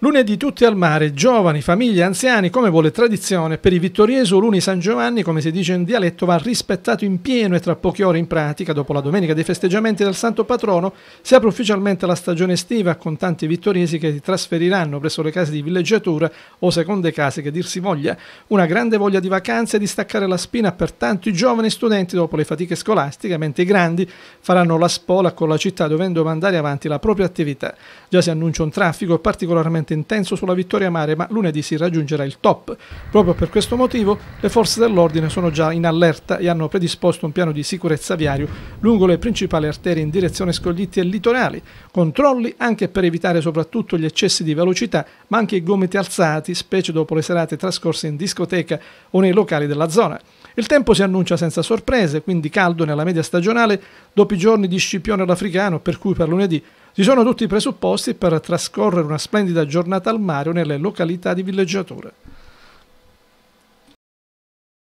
Lunedì tutti al mare, giovani, famiglie, anziani, come vuole tradizione, per i vittoriesi Luni San Giovanni, come si dice in dialetto, va rispettato in pieno e tra poche ore in pratica, dopo la domenica dei festeggiamenti del Santo Patrono, si apre ufficialmente la stagione estiva con tanti vittoriesi che si trasferiranno presso le case di villeggiatura o seconde case che dir si voglia, una grande voglia di vacanze e di staccare la spina per tanti giovani studenti dopo le fatiche scolastiche, mentre i grandi faranno la spola con la città dovendo mandare avanti la propria attività. Già si annuncia un traffico particolarmente concorrente intenso sulla vittoria mare, ma lunedì si raggiungerà il top. Proprio per questo motivo le forze dell'ordine sono già in allerta e hanno predisposto un piano di sicurezza viario lungo le principali arterie in direzione scoglitti e litorali, controlli anche per evitare soprattutto gli eccessi di velocità, ma anche i gomiti alzati, specie dopo le serate trascorse in discoteca o nei locali della zona. Il tempo si annuncia senza sorprese, quindi caldo nella media stagionale, dopo i giorni di scipione all'africano, per cui per lunedì ci sono tutti i presupposti per trascorrere una splendida giornata al Mario nelle località di villeggiatura.